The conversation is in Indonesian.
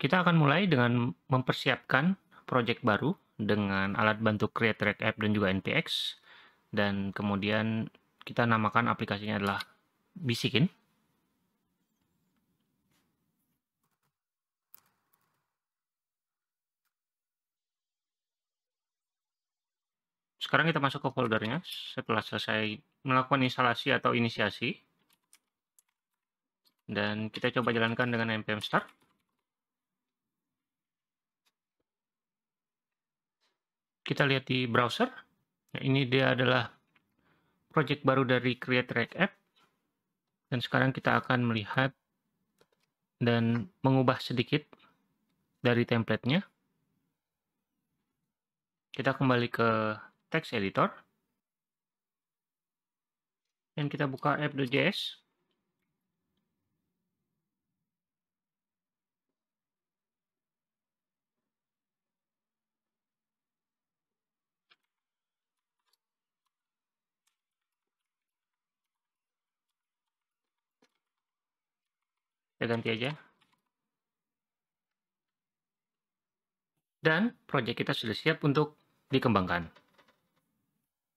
Kita akan mulai dengan mempersiapkan project baru dengan alat bantu Create React App dan juga NPX. Dan kemudian kita namakan aplikasinya adalah Bisikin. Sekarang kita masuk ke foldernya setelah selesai melakukan instalasi atau inisiasi. Dan kita coba jalankan dengan npm start. kita lihat di browser. Nah, ini dia adalah project baru dari Create React App. Dan sekarang kita akan melihat dan mengubah sedikit dari templatenya. Kita kembali ke text editor. Dan kita buka app.js. Kita ya ganti aja. Dan proyek kita sudah siap untuk dikembangkan.